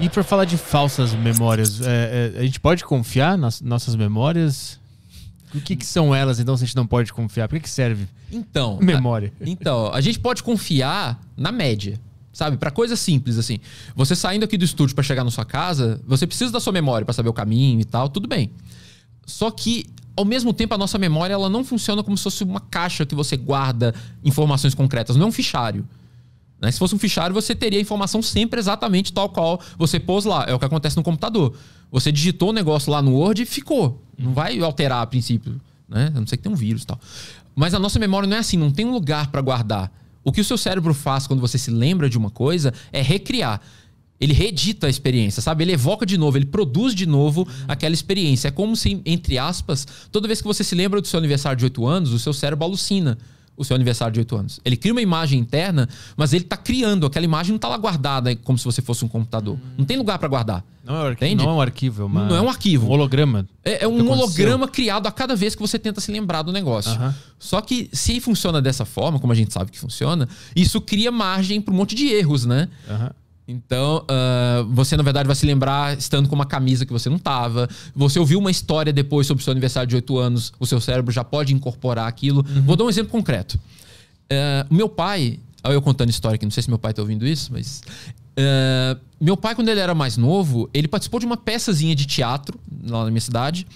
E por falar de falsas memórias, é, é, a gente pode confiar nas nossas memórias? O que, que, são elas, então, se a gente não pode confiar? Para que, que, serve? Então. Memória. A, então, a gente pode confiar na média. Sabe? Para coisa simples, assim. Você saindo aqui do estúdio para chegar na sua casa, você precisa da sua memória para saber o caminho e tal, tudo bem. Só que, ao mesmo tempo, a nossa memória ela não funciona como se fosse uma caixa que você guarda informações concretas, não é um fichário. Né? Se fosse um fichário, você teria a informação sempre exatamente tal qual você pôs lá. É o que acontece no computador. Você digitou o negócio lá no Word e ficou. Não vai alterar a princípio. Né? A não ser que tenha um vírus e tal. Mas a nossa memória não é assim, não tem um lugar para guardar. O que o seu cérebro faz quando você se lembra de uma coisa é recriar. Ele redita a experiência, sabe? Ele evoca de novo, ele produz de novo aquela experiência. É como se, entre aspas, toda vez que você se lembra do seu aniversário de 8 anos, o seu cérebro alucina o seu aniversário de 8 anos. Ele cria uma imagem interna, mas ele está criando. Aquela imagem não está lá guardada como se você fosse um computador. Hum. Não tem lugar para guardar. Não é, arqui... não é um arquivo, é Não é um arquivo. Um holograma. É, é um holograma criado a cada vez que você tenta se lembrar do negócio. Uh -huh. Só que se funciona dessa forma, como a gente sabe que funciona, isso cria margem para um monte de erros, né? Uh -huh. Então, uh, você na verdade vai se lembrar estando com uma camisa que você não tava. Você ouviu uma história depois sobre o seu aniversário de 8 anos, o seu cérebro já pode incorporar aquilo. Uhum. Vou dar um exemplo concreto. Uh, meu pai, ah, eu contando história aqui, não sei se meu pai tá ouvindo isso, mas. Uh, meu pai, quando ele era mais novo, ele participou de uma peçazinha de teatro lá na minha cidade,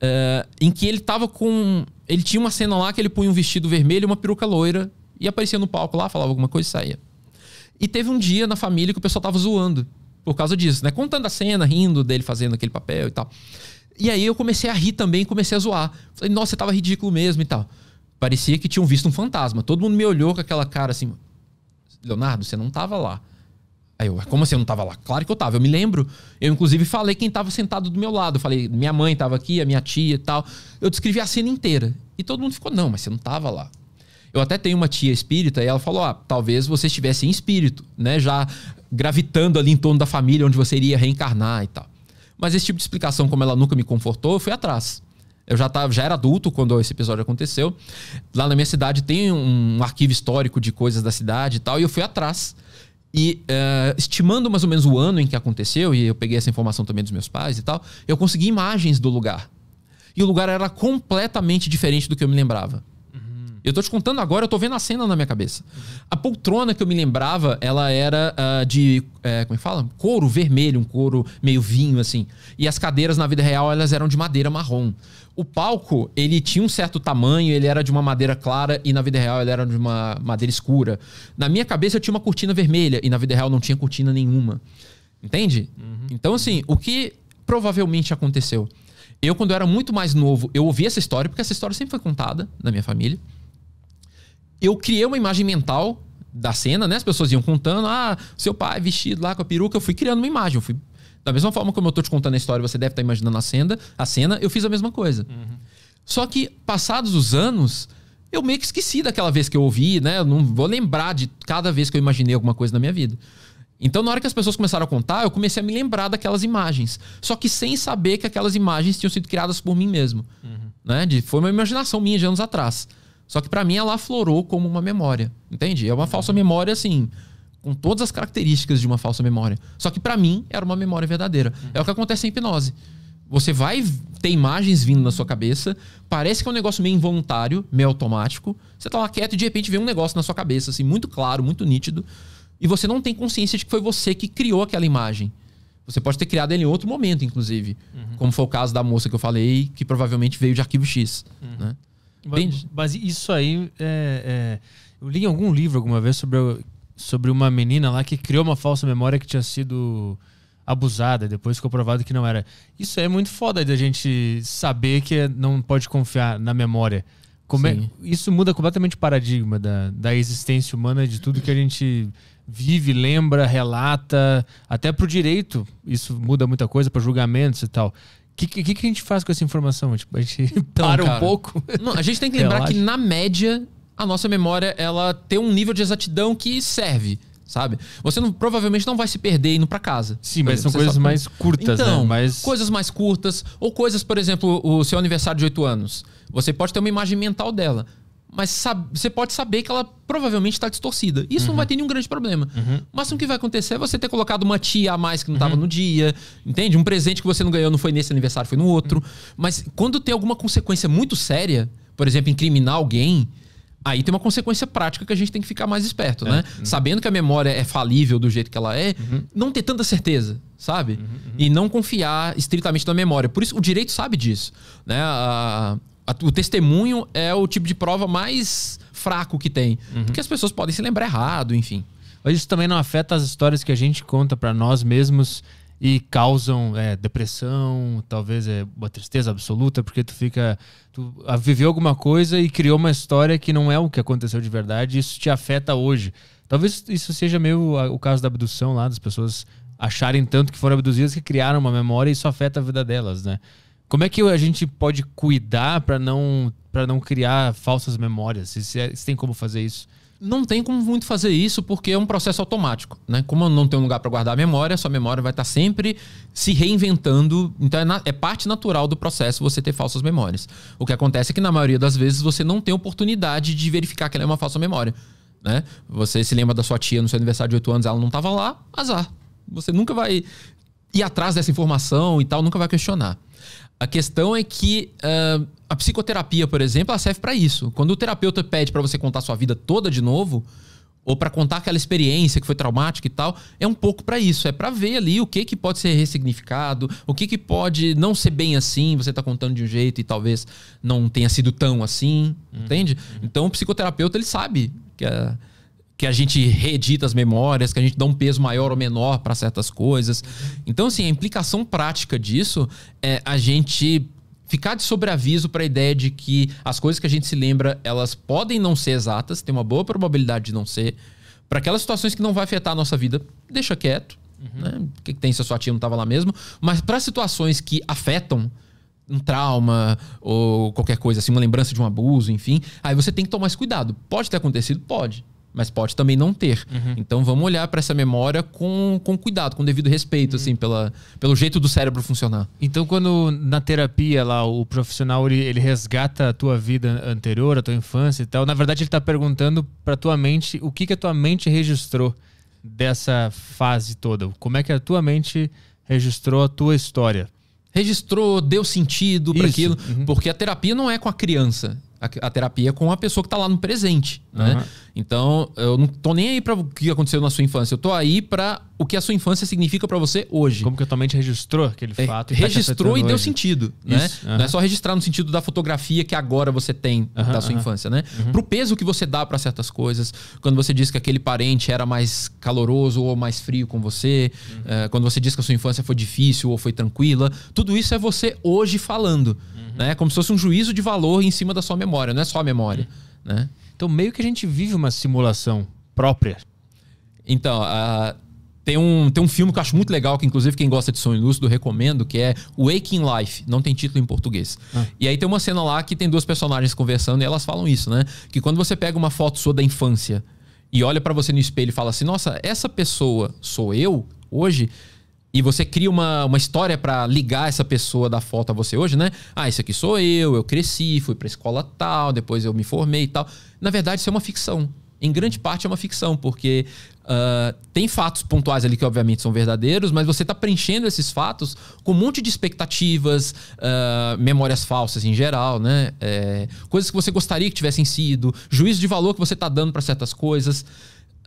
uh, em que ele tava com. Ele tinha uma cena lá que ele punha um vestido vermelho e uma peruca loira e aparecia no palco lá, falava alguma coisa e saía. E teve um dia na família que o pessoal tava zoando por causa disso, né? Contando a cena, rindo dele fazendo aquele papel e tal. E aí eu comecei a rir também, comecei a zoar. Falei, nossa, você tava ridículo mesmo e tal. Parecia que tinham visto um fantasma. Todo mundo me olhou com aquela cara assim: Leonardo, você não tava lá. Aí eu, como assim eu não tava lá? Claro que eu tava, eu me lembro. Eu, inclusive, falei quem tava sentado do meu lado. Eu falei, minha mãe tava aqui, a minha tia e tal. Eu descrevi a cena inteira. E todo mundo ficou, não, mas você não tava lá. Eu até tenho uma tia espírita e ela falou: ah, talvez você estivesse em espírito, né? Já gravitando ali em torno da família onde você iria reencarnar e tal. Mas esse tipo de explicação, como ela nunca me confortou, eu fui atrás. Eu já, tava, já era adulto quando esse episódio aconteceu. Lá na minha cidade tem um arquivo histórico de coisas da cidade e tal, e eu fui atrás. E uh, estimando mais ou menos o ano em que aconteceu, e eu peguei essa informação também dos meus pais e tal, eu consegui imagens do lugar. E o lugar era completamente diferente do que eu me lembrava. Eu tô te contando agora, eu tô vendo a cena na minha cabeça. A poltrona que eu me lembrava, ela era uh, de. Eh, como é que fala? Couro vermelho, um couro meio vinho, assim. E as cadeiras na vida real, elas eram de madeira marrom. O palco, ele tinha um certo tamanho, ele era de uma madeira clara e na vida real ele era de uma madeira escura. Na minha cabeça eu tinha uma cortina vermelha e na vida real não tinha cortina nenhuma. Entende? Uhum. Então, assim, o que provavelmente aconteceu? Eu, quando eu era muito mais novo, eu ouvi essa história, porque essa história sempre foi contada na minha família eu criei uma imagem mental da cena, né? As pessoas iam contando, ah, seu pai vestido lá com a peruca. Eu fui criando uma imagem. Eu fui, da mesma forma como eu tô te contando a história, você deve estar tá imaginando a cena, a cena, eu fiz a mesma coisa. Uhum. Só que, passados os anos, eu meio que esqueci daquela vez que eu ouvi, né? Eu não vou lembrar de cada vez que eu imaginei alguma coisa na minha vida. Então, na hora que as pessoas começaram a contar, eu comecei a me lembrar daquelas imagens. Só que sem saber que aquelas imagens tinham sido criadas por mim mesmo. Uhum. Né? De, foi uma imaginação minha de anos atrás. Só que para mim ela aflorou como uma memória, entende? É uma falsa memória assim, com todas as características de uma falsa memória. Só que para mim era uma memória verdadeira. Hum. É o que acontece em hipnose. Você vai ter imagens vindo na sua cabeça, parece que é um negócio meio involuntário, meio automático. Você tá lá quieto e de repente vê um negócio na sua cabeça, assim, muito claro, muito nítido, e você não tem consciência de que foi você que criou aquela imagem. Você pode ter criado ele em outro momento, inclusive. Uhum. Como foi o caso da moça que eu falei, que provavelmente veio de arquivo X. Uhum. Né? Bem... Mas, isso aí é, é, Eu li em algum livro alguma vez sobre, sobre uma menina lá que criou uma falsa memória que tinha sido abusada, depois ficou provado que não era. Isso é muito foda da gente saber que não pode confiar na memória. É, isso muda completamente o paradigma da, da existência humana, de tudo que a gente vive, lembra, relata, até para o direito. Isso muda muita coisa para julgamentos e tal que, que, que a gente faz com essa informação? Tipo, a gente então, para cara, um pouco? Não, a gente tem que lembrar que, na média, a nossa memória ela tem um nível de exatidão que serve sabe? Você não, provavelmente não vai se perder indo para casa. Sim, mas são coisas sabe. mais curtas, né? então, né? Mas... Coisas mais curtas, ou coisas, por exemplo, o seu aniversário de 8 anos. Você pode ter uma imagem mental dela mas sabe, você pode saber que ela provavelmente está distorcida. Isso uhum. não vai ter nenhum grande problema. Uhum. O máximo que vai acontecer é você ter colocado uma tia a mais que não estava uhum. no dia, entende? Um presente que você não ganhou não foi nesse aniversário, foi no outro. Uhum. Mas quando tem alguma consequência muito séria, por exemplo, incriminar alguém, aí tem uma consequência prática que a gente tem que ficar mais esperto, é. né? Uhum. Sabendo que a memória é falível do jeito que ela é, uhum. não ter tanta certeza sabe? Uhum, uhum. E não confiar estritamente na memória. Por isso, o direito sabe disso. Né? A, o testemunho é o tipo de prova mais fraco que tem. Uhum. Porque as pessoas podem se lembrar errado, enfim. Mas isso também não afeta as histórias que a gente conta para nós mesmos e causam é, depressão, talvez é uma tristeza absoluta, porque tu fica. Tu ah, viveu alguma coisa e criou uma história que não é o que aconteceu de verdade, e isso te afeta hoje. Talvez isso seja meio o caso da abdução lá, das pessoas acharem tanto que foram abduzidas que criaram uma memória e isso afeta a vida delas, né? Como é que a gente pode cuidar para não para não criar falsas memórias? Se, se, é, se, tem como fazer isso? Não tem como muito fazer isso porque é um processo automático, né? Como eu não tenho lugar para guardar a memória, sua memória vai estar tá sempre se reinventando. Então é, na, é parte natural do processo você ter falsas memórias. O que acontece é que na maioria das vezes você não tem oportunidade de verificar que ela é uma falsa memória, né? Você se lembra da sua tia no seu aniversário de 8 anos, ela não estava lá, azar. Você nunca vai ir atrás dessa informação e tal, nunca vai questionar. A questão é que uh, a psicoterapia, por exemplo, ela serve para isso. Quando o terapeuta pede para você contar sua vida toda de novo, ou para contar aquela experiência que foi traumática e tal, é um pouco para isso, é para ver ali o que que pode ser ressignificado, o que que pode não ser bem assim, você tá contando de um jeito e talvez não tenha sido tão assim, uhum. entende? Então o psicoterapeuta ele sabe que a, que a gente reedita as memórias, que a gente dá um peso maior ou menor para certas coisas. Então, assim, a implicação prática disso é a gente ficar de sobreaviso para a ideia de que as coisas que a gente se lembra, elas podem não ser exatas, tem uma boa probabilidade de não ser. Para aquelas situações que não vai afetar a nossa vida, deixa quieto. Uhum. Né? O que, tem se a sua tia não estava lá mesmo? Mas para situações que afetam, um trauma ou qualquer coisa assim, uma lembrança de um abuso, enfim, aí você tem que tomar mais cuidado. Pode ter acontecido? Pode mas pode também não ter. Uhum. Então vamos olhar para essa memória com, com cuidado, com devido respeito, uhum. assim, pela, pelo jeito do cérebro funcionar. Então, quando na terapia lá o profissional ele, ele resgata a tua vida anterior, a tua infância e tal, na verdade ele está perguntando para tua mente o que, que a tua mente registrou dessa fase toda. Como é que a tua mente registrou a tua história? registrou, deu sentido para aquilo, uhum. porque a terapia não é com a criança a, terapia com a pessoa que está lá no presente. Uhum. Né? Então, eu não tô nem aí para o que aconteceu na sua infância. Eu tô aí para o que a sua infância significa para você hoje. Como que a tua mente registrou aquele é, fato. É, e tá registrou tá e deu sentido. Né? Isso. Né? Uhum. Não é só registrar no sentido da fotografia que agora você tem uhum, da sua infância. né? Uhum. Para o peso que você dá para certas coisas. Quando você diz que aquele parente era mais caloroso ou mais frio com você. É, quando você diz que a sua infância foi difícil ou foi tranquila. Tudo isso é você hoje falando. Uhum. Né? Como se fosse um juízo de valor em cima da sua memória, não é só a memória. Né? Então, meio que a gente vive uma simulação própria. Então, Tem um, tem um filme que eu acho muito legal, que inclusive quem gosta de sonho lúcido recomendo, que é Waking Life. Não tem título em português. Ah. E aí tem uma cena lá que tem duas personagens conversando e elas falam isso, né? Que quando você pega uma foto sua da infância e olha para você no espelho e fala assim: Nossa, essa pessoa sou eu hoje e você cria uma, uma história para ligar essa pessoa da foto a você hoje, né? Ah, esse aqui sou eu, eu cresci, fui pra escola tal, depois eu me formei e tal. Na verdade, isso é uma ficção. Em grande parte é uma ficção, porque uh, tem fatos pontuais ali que obviamente são verdadeiros, mas você está preenchendo esses fatos com um monte de expectativas, uh, memórias falsas em geral, né? É, coisas que você gostaria que tivessem sido, juízo de valor que você está dando para certas coisas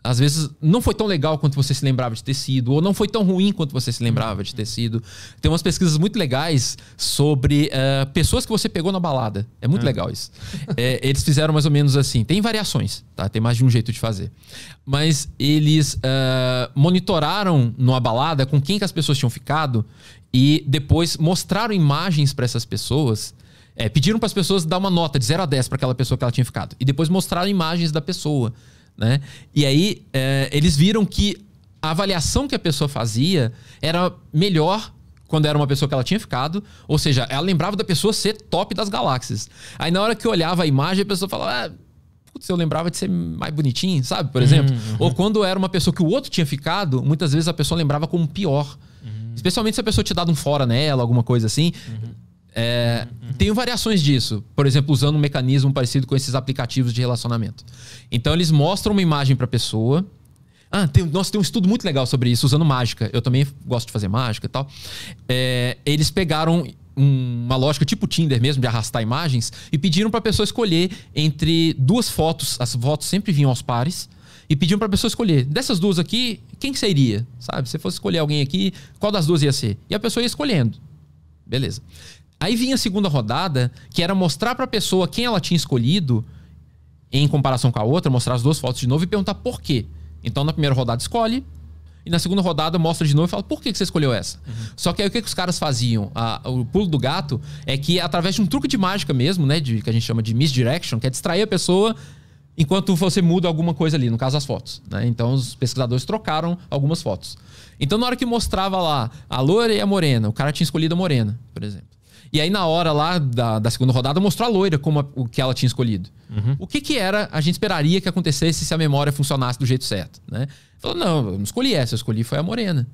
às vezes não foi tão legal quanto você se lembrava de ter sido, ou não foi tão ruim quanto você se lembrava de ter sido. Tem umas pesquisas muito legais sobre uh, pessoas que você pegou na balada. É muito é. legal isso. é, eles fizeram mais ou menos assim. Tem variações, tá? Tem mais de um jeito de fazer. Mas eles uh, monitoraram numa balada com quem que as pessoas tinham ficado e depois mostraram imagens para essas pessoas. É, pediram para as pessoas dar uma nota de 0 a 10 para aquela pessoa que ela tinha ficado. E depois mostraram imagens da pessoa. Né? E aí é, eles viram que a avaliação que a pessoa fazia era melhor quando era uma pessoa que ela tinha ficado, ou seja, ela lembrava da pessoa ser top das galáxias. Aí na hora que olhava a imagem, a pessoa falava. Ah, Putz, eu lembrava de ser mais bonitinho, sabe? Por exemplo. Uhum. uhum. Ou quando era uma pessoa que o outro tinha ficado, muitas vezes a pessoa lembrava como pior. Uhum. Especialmente se a pessoa te dado um fora nela, alguma coisa assim. Uhum. É, uhum. Tenho variações disso, por exemplo, usando um mecanismo parecido com esses aplicativos de relacionamento. Então, eles mostram uma imagem para a pessoa. Ah, tem, nossa, tem um estudo muito legal sobre isso, usando mágica. Eu também gosto de fazer mágica e tal. É, eles pegaram uma lógica tipo Tinder mesmo, de arrastar imagens, e pediram para a pessoa escolher entre duas fotos, as fotos sempre vinham aos pares, e pediam para a pessoa escolher. Dessas duas aqui, quem seria? Sabe? Se fosse escolher alguém aqui, qual das duas ia ser? E a pessoa ia escolhendo. Beleza. Aí vinha a segunda rodada, que era mostrar para a pessoa quem ela tinha escolhido em comparação com a outra, mostrar as duas fotos de novo e perguntar por quê. Então na primeira rodada escolhe, e na segunda rodada mostra de novo e fala por que, você escolheu essa. Uhum. Só que aí o que, que os caras faziam? o pulo do gato é que através de um truque de mágica mesmo, né? De, que a gente chama de misdirection, que é distrair a pessoa enquanto você muda alguma coisa ali, no caso as fotos. Né? Então os pesquisadores trocaram algumas fotos. Então na hora que mostrava lá a loira e a morena, o cara tinha escolhido a morena, por exemplo. E aí, na hora lá da, da segunda rodada, mostrou a loira como a, o que ela tinha escolhido. Uhum. O que que era, a gente esperaria que acontecesse se a memória funcionasse do jeito certo, né? Falou, não, eu não escolhi essa, eu escolhi foi a morena.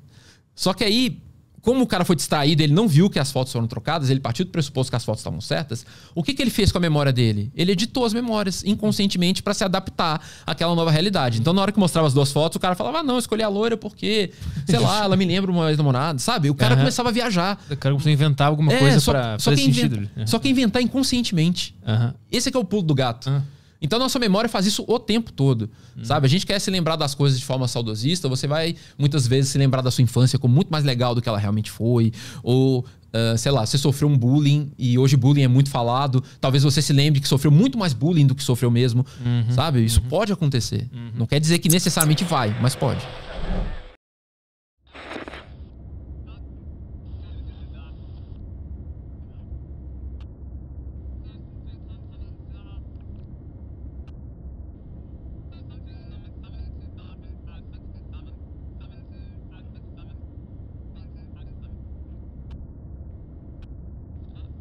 Só que aí, como o cara foi distraído, ele não viu que as fotos foram trocadas, ele partiu do pressuposto que as fotos estavam certas. O que, que ele fez com a memória dele? Ele editou as memórias inconscientemente para se adaptar àquela nova realidade. Então, na hora que mostrava as duas fotos, o cara falava: ah, não, escolhi a loira porque, sei lá, ela me lembra uma ex-namorada, sabe? O cara uhum. começava a viajar. O cara começou a inventar alguma é, coisa para fazer só que inventa, sentido. Né? Uhum. Só que inventar inconscientemente. Uhum. Esse é que é o pulo do gato. Então nossa memória faz isso o tempo todo, hum. sabe? A gente quer se lembrar das coisas de forma saudosista, você vai muitas vezes se lembrar da sua infância como muito mais legal do que ela realmente foi, ou Uh, sei lá, você sofreu um bullying e hoje bullying é muito falado. Talvez você se lembre que sofreu muito mais bullying do que sofreu mesmo. Uhum, sabe? Isso uhum. pode acontecer. Uhum. Não quer dizer que necessariamente vai, mas pode.